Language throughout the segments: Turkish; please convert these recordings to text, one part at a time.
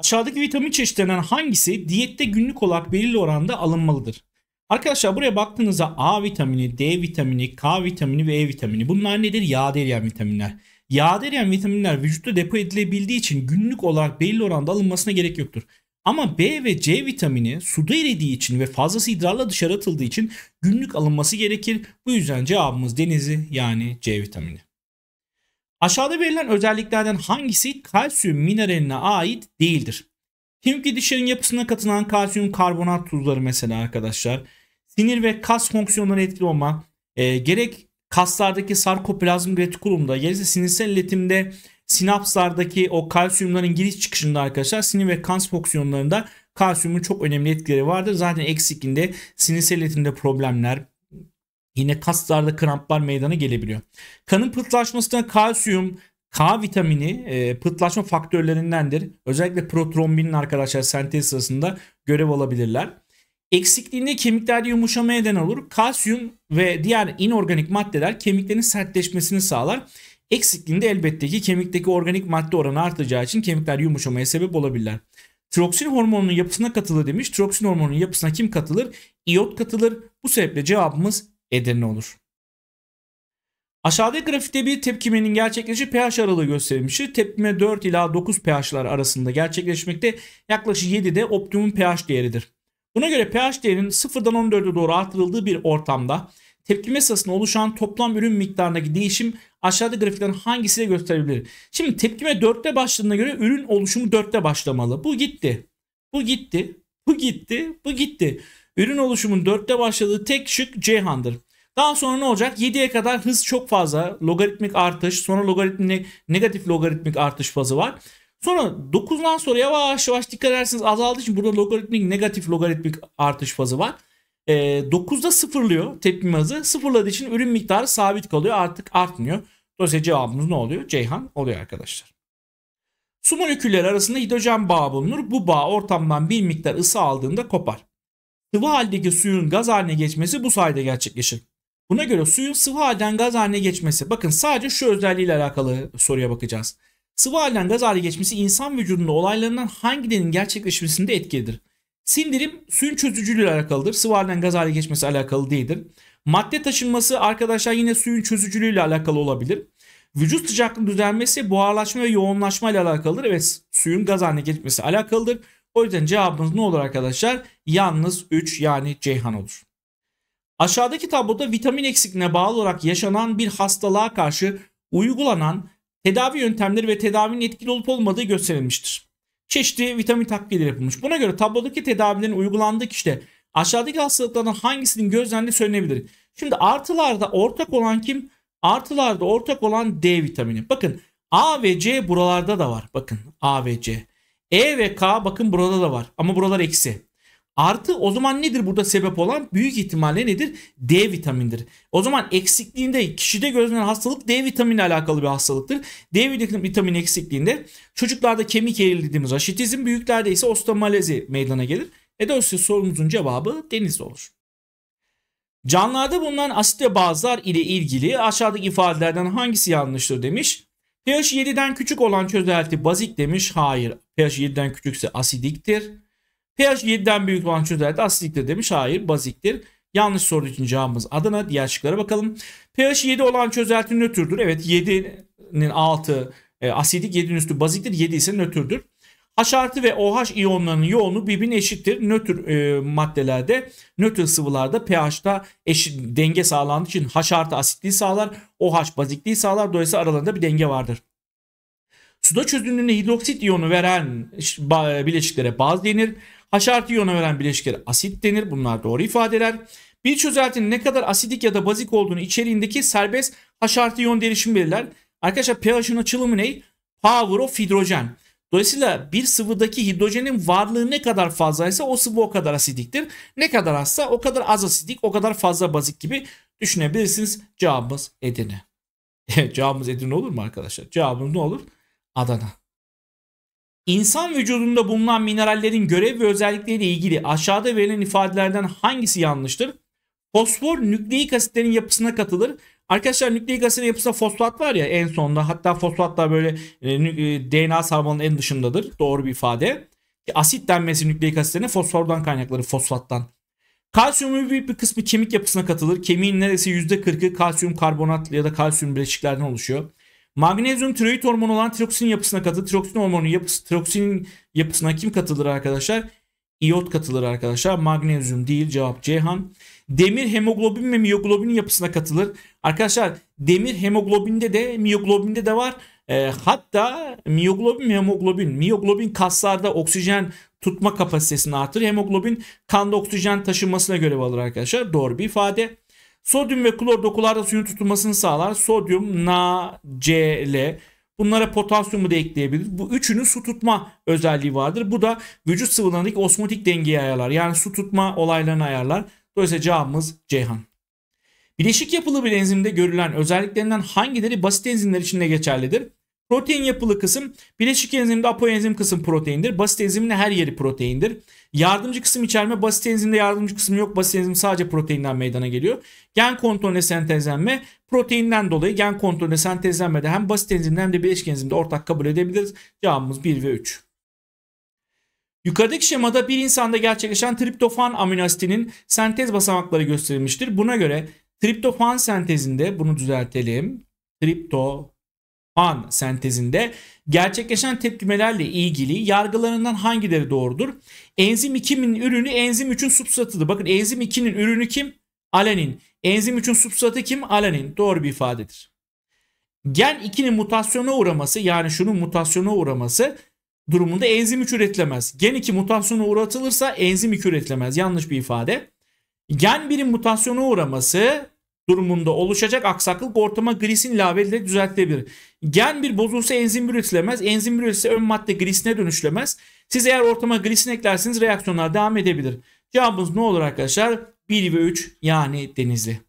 Aşağıdaki vitamin çeşitlerinden hangisi diyette günlük olarak belirli oranda alınmalıdır? Arkadaşlar buraya baktığınızda A vitamini, D vitamini, K vitamini ve E vitamini bunlar nedir? Yağda eriyen vitaminler. Yağda eriyen vitaminler vücutta depo edilebildiği için günlük olarak belirli oranda alınmasına gerek yoktur. Ama B ve C vitamini suda eridiği için ve fazlası idrarla dışarı atıldığı için günlük alınması gerekir. Bu yüzden cevabımız denizi yani C vitamini. Aşağıda verilen özelliklerden hangisi kalsiyum mineraline ait değildir? Kimki dişlerin yapısına katılan kalsiyum karbonat tuzları mesela arkadaşlar. Sinir ve kas fonksiyonlarına etkili olma. E, gerek kaslardaki sarkoplazm retikulumda gerekse sinirsel iletimde sinapslardaki o kalsiyumların giriş çıkışında arkadaşlar sinir ve kas fonksiyonlarında kalsiyumun çok önemli etkileri vardır. Zaten eksikliğinde sinirsel iletimde problemler, Yine kaslarda kramplar meydana gelebiliyor. Kanın pıhtılaşmasına kalsiyum, K vitamini e, pıhtılaşma faktörlerindendir. Özellikle protrombinin arkadaşlar sentez sırasında görev alabilirler. Eksikliğinde kemiklerde yumuşama neden olur. Kalsiyum ve diğer inorganik maddeler kemiklerin sertleşmesini sağlar. Eksikliğinde elbette ki kemikteki organik madde oranı artacağı için kemikler yumuşamaya sebep olabilirler. Troksin hormonunun yapısına katılır demiş. Troksin hormonunun yapısına kim katılır? İyot katılır. Bu sebeple cevabımız Edirne olur. Aşağıda grafikte bir tepkimenin gerçekleşi pH aralığı gösterilmiştir. Tepkime 4 ila 9 pH'lar arasında gerçekleşmekte yaklaşık 7'de optimum pH değeridir. Buna göre pH değerinin 0'dan 14'e doğru artırıldığı bir ortamda tepkime sırasında oluşan toplam ürün miktarındaki değişim aşağıda grafikten hangisiyle gösterebilir? Şimdi tepkime 4'te başladığına göre ürün oluşumu 4'te başlamalı. Bu gitti. Bu gitti. Bu gitti. Bu gitti. Ürün oluşumun 4'te başladığı tek şık Ceyhan'dır. Daha sonra ne olacak? 7'ye kadar hız çok fazla. Logaritmik artış. Sonra logaritmik negatif logaritmik artış fazı var. Sonra 9'dan sonra yavaş yavaş dikkat ederseniz azaldığı için burada logaritmik negatif logaritmik artış fazı var. E, ee, 9'da sıfırlıyor tepkime hızı. Sıfırladığı için ürün miktarı sabit kalıyor artık artmıyor. Dolayısıyla cevabımız ne oluyor? Ceyhan oluyor arkadaşlar. Su molekülleri arasında hidrojen bağı bulunur. Bu bağ ortamdan bir miktar ısı aldığında kopar sıvı haldeki suyun gaz haline geçmesi bu sayede gerçekleşir. Buna göre suyun sıvı halden gaz haline geçmesi bakın sadece şu özelliğiyle alakalı soruya bakacağız. Sıvı halden gaz haline geçmesi insan vücudunda olaylarından hangilerinin gerçekleşmesinde etkilidir? Sindirim suyun çözücülüğüyle alakalıdır. Sıvı halden gaz haline geçmesi alakalı değildir. Madde taşınması arkadaşlar yine suyun çözücülüğüyle alakalı olabilir. Vücut sıcaklığının düzelmesi buharlaşma ve yoğunlaşma ile alakalıdır. Evet suyun gaz haline geçmesi alakalıdır. O yüzden cevabımız ne olur arkadaşlar? Yalnız 3 yani Ceyhan olur. Aşağıdaki tabloda vitamin eksikliğine bağlı olarak yaşanan bir hastalığa karşı uygulanan tedavi yöntemleri ve tedavinin etkili olup olmadığı gösterilmiştir. Çeşitli vitamin takviyeleri yapılmış. Buna göre tablodaki tedavilerin uygulandığı kişide aşağıdaki hastalıklardan hangisinin gözlendiği söylenebilir? Şimdi artılarda ortak olan kim? Artılarda ortak olan D vitamini. Bakın A ve C buralarda da var. Bakın A ve C. E ve K bakın burada da var ama buralar eksi. Artı o zaman nedir burada sebep olan? Büyük ihtimalle nedir? D vitamindir. O zaman eksikliğinde kişide gözlenen hastalık D vitamini alakalı bir hastalıktır. D vitamini eksikliğinde çocuklarda kemik eğrili dediğimiz aşitizm, büyüklerde ise osteomalezi meydana gelir. E dolayısıyla sorumuzun cevabı deniz olur. Canlarda bulunan asit ve bazlar ile ilgili aşağıdaki ifadelerden hangisi yanlıştır demiş pH 7'den küçük olan çözelti bazik demiş. Hayır. pH 7'den küçükse asidiktir. pH 7'den büyük olan çözelti asidiktir demiş. Hayır baziktir. Yanlış soru için cevabımız Adına Diğer şıklara bakalım. pH 7 olan çözelti nötrdür. Evet 7'nin altı e, asidik 7'nin üstü baziktir. 7 ise nötrdür. H artı ve OH iyonlarının yoğunluğu birbirine eşittir. Nötr e, maddelerde, nötr sıvılarda pH'da eşit denge sağlandığı için H artı asitliği sağlar, OH bazikliği sağlar. Dolayısıyla aralarında bir denge vardır. Suda çözünürlüğünde hidroksit iyonu veren bileşiklere baz denir. H artı iyonu veren bileşiklere asit denir. Bunlar doğru ifadeler. Bir çözeltinin ne kadar asidik ya da bazik olduğunu içeriğindeki serbest H artı iyon derişimi belirler. Arkadaşlar pH'ın açılımı ne? Power of hidrojen. Dolayısıyla bir sıvıdaki hidrojenin varlığı ne kadar fazlaysa o sıvı o kadar asidiktir. Ne kadar azsa o kadar az asidik, o kadar fazla bazik gibi düşünebilirsiniz. Cevabımız Edirne. Cevabımız Edirne olur mu arkadaşlar? Cevabımız ne olur? Adana. İnsan vücudunda bulunan minerallerin görev ve özellikleriyle ilgili aşağıda verilen ifadelerden hangisi yanlıştır? Fosfor nükleik asitlerin yapısına katılır Arkadaşlar nükleik asitin yapısında fosfat var ya en sonda. Hatta fosfat da böyle e, e, DNA sarmalının en dışındadır. Doğru bir ifade. Asit denmesi nükleik asitlerine fosfordan kaynakları fosfattan. Kalsiyumun büyük bir kısmı kemik yapısına katılır. Kemiğin neredeyse %40'ı kalsiyum karbonat ya da kalsiyum bileşiklerden oluşuyor. Magnezyum tiroid hormonu olan tiroksin yapısına katılır. Tiroksin hormonu yapısı, tiroksin yapısına kim katılır arkadaşlar? İyot katılır arkadaşlar. Magnezyum değil cevap Ceyhan. Demir hemoglobin ve miyoglobin yapısına katılır. Arkadaşlar demir hemoglobinde de miyoglobinde de var. E, hatta miyoglobin hemoglobin. Miyoglobin kaslarda oksijen tutma kapasitesini artırır. Hemoglobin kanda oksijen taşınmasına görev alır arkadaşlar. Doğru bir ifade. Sodyum ve klor dokularda suyun tutulmasını sağlar. Sodyum, Na, Cl. Bunlara potasyumu da ekleyebilir. Bu üçünün su tutma özelliği vardır. Bu da vücut sıvılarındaki osmotik dengeyi ayarlar. Yani su tutma olaylarını ayarlar. Dolayısıyla cevabımız Ceyhan. Bileşik yapılı bir enzimde görülen özelliklerinden hangileri basit enzimler için de geçerlidir? Protein yapılı kısım bileşik enzimde apoenzim kısım proteindir. Basit enzimin her yeri proteindir. Yardımcı kısım içerme basit enzimde yardımcı kısım yok. Basit enzim sadece proteinden meydana geliyor. Gen kontrolüne sentezlenme proteinden dolayı gen kontrolüne sentezlenmede hem basit enzimde hem de bileşik enzimde ortak kabul edebiliriz. Cevabımız 1 ve 3. Yukarıdaki şemada bir insanda gerçekleşen triptofan aminoasitinin sentez basamakları gösterilmiştir. Buna göre triptofan sentezinde bunu düzeltelim. Triptofan sentezinde gerçekleşen tepkimelerle ilgili yargılarından hangileri doğrudur? Enzim 2'nin ürünü enzim 3'ün substratıdır. Bakın enzim 2'nin ürünü kim? Alanin. Enzim 3'ün substratı kim? Alanin. Doğru bir ifadedir. Gen 2'nin mutasyona uğraması yani şunun mutasyona uğraması durumunda enzim 3 üretilemez. Gen 2 mutasyona uğratılırsa enzim 2 üretilemez. Yanlış bir ifade. Gen 1'in mutasyona uğraması durumunda oluşacak aksaklık ortama glisin ilavesiyle düzeltilebilir. Gen 1 bozulsa enzim 1 üretilemez. Enzim 1 üretilse ön madde glisine dönüşülemez. Siz eğer ortama glisin eklerseniz reaksiyonlar devam edebilir. Cevabımız ne olur arkadaşlar? 1 ve 3 yani denizli.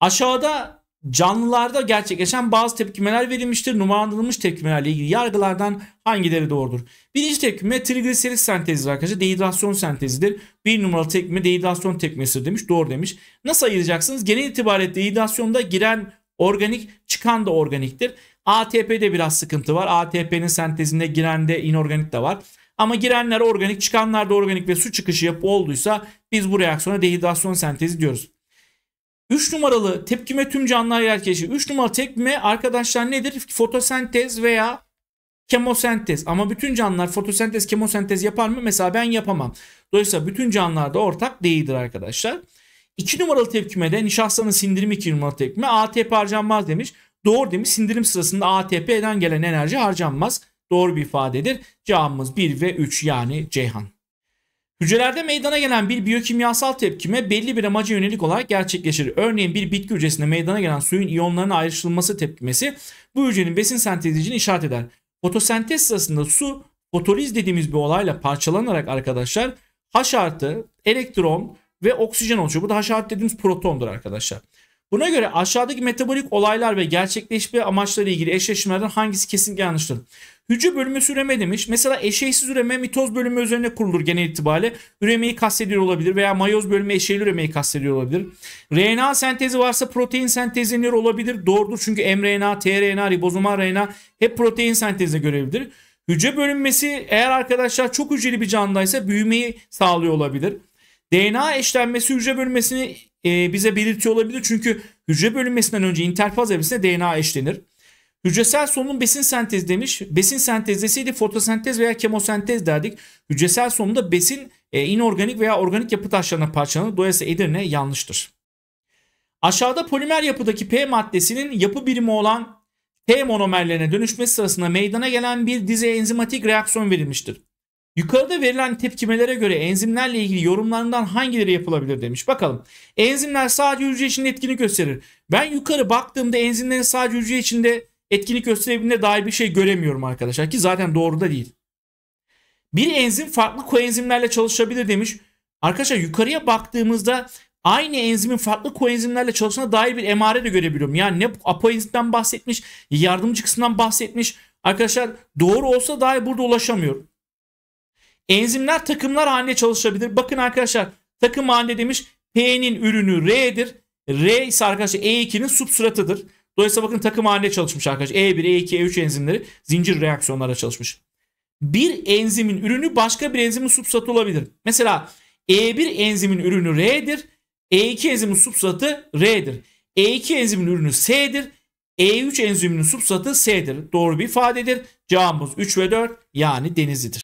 Aşağıda canlılarda gerçekleşen bazı tepkimeler verilmiştir. Numaralandırılmış tepkimelerle ilgili yargılardan hangileri doğrudur? Birinci tepkime trigliserit sentezidir arkadaşlar. Dehidrasyon sentezidir. Bir numaralı tepkime dehidrasyon tepkimesidir demiş. Doğru demiş. Nasıl ayıracaksınız? Genel itibariyle dehidrasyonda giren organik çıkan da organiktir. ATP'de biraz sıkıntı var. ATP'nin sentezinde giren de inorganik de var. Ama girenler organik, çıkanlar da organik ve su çıkışı yapı olduysa biz bu reaksiyona dehidrasyon sentezi diyoruz. 3 numaralı tepkime tüm canlılar yer keşfi. 3 numaralı tepkime arkadaşlar nedir? Fotosentez veya kemosentez. Ama bütün canlılar fotosentez, kemosentez yapar mı? Mesela ben yapamam. Dolayısıyla bütün canlılarda ortak değildir arkadaşlar. 2 numaralı tepkime de nişastanın sindirimi 2 numaralı tepkime ATP harcanmaz demiş. Doğru demiş. Sindirim sırasında ATP'den gelen enerji harcanmaz. Doğru bir ifadedir. Cevabımız 1 ve 3 yani Ceyhan. Hücrelerde meydana gelen bir biyokimyasal tepkime belli bir amaca yönelik olarak gerçekleşir. Örneğin bir bitki hücresinde meydana gelen suyun iyonlarının ayrışılması tepkimesi bu hücrenin besin sentezicini işaret eder. Fotosentez sırasında su fotoliz dediğimiz bir olayla parçalanarak arkadaşlar H artı, elektron ve oksijen oluşuyor. Bu da H artı dediğimiz protondur arkadaşlar. Buna göre aşağıdaki metabolik olaylar ve gerçekleşme amaçları ilgili eşleşmelerden hangisi kesin yanlıştır? Hücre bölümü üreme demiş. Mesela eşeysiz üreme mitoz bölümü üzerine kurulur genel itibariyle. Üremeyi kastediyor olabilir veya mayoz bölümü eşeyli üremeyi kastediyor olabilir. RNA sentezi varsa protein sentezlenir olabilir. Doğrudur çünkü mRNA, tRNA, ribozoma RNA hep protein sentezine görevlidir. Hücre bölünmesi eğer arkadaşlar çok hücreli bir canlıysa büyümeyi sağlıyor olabilir. DNA eşlenmesi hücre bölünmesini e, bize belirtiyor olabilir. Çünkü hücre bölünmesinden önce interfaz evresinde DNA eşlenir. Hücresel solunum besin sentezi demiş. Besin sentez deseydi fotosentez veya kemosentez derdik. Hücresel solunumda besin e, inorganik veya organik yapı taşlarına parçalanır. Dolayısıyla Edirne yanlıştır. Aşağıda polimer yapıdaki P maddesinin yapı birimi olan P monomerlerine dönüşmesi sırasında meydana gelen bir dizi enzimatik reaksiyon verilmiştir. Yukarıda verilen tepkimelere göre enzimlerle ilgili yorumlarından hangileri yapılabilir demiş. Bakalım. Enzimler sadece hücre içinde etkinlik gösterir. Ben yukarı baktığımda enzimlerin sadece hücre içinde etkinlik gösterebildiğine dair bir şey göremiyorum arkadaşlar ki zaten doğru da değil. Bir enzim farklı koenzimlerle çalışabilir demiş. Arkadaşlar yukarıya baktığımızda aynı enzimin farklı koenzimlerle çalışana dair bir emare de görebiliyorum. Yani ne apoenzimden bahsetmiş, yardımcı kısımdan bahsetmiş. Arkadaşlar doğru olsa dahi burada ulaşamıyorum. Enzimler takımlar halinde çalışabilir. Bakın arkadaşlar takım halinde demiş P'nin ürünü R'dir. R ise arkadaşlar E2'nin substratıdır. Dolayısıyla bakın takım halinde çalışmış arkadaşlar. E1, E2, E3 enzimleri zincir reaksiyonlarda çalışmış. Bir enzimin ürünü başka bir enzimin substratı olabilir. Mesela E1 enzimin ürünü R'dir. E2 enzimin substratı R'dir. E2 enzimin ürünü S'dir. E3 enziminin substratı S'dir. Doğru bir ifadedir. Cevabımız 3 ve 4 yani denizlidir.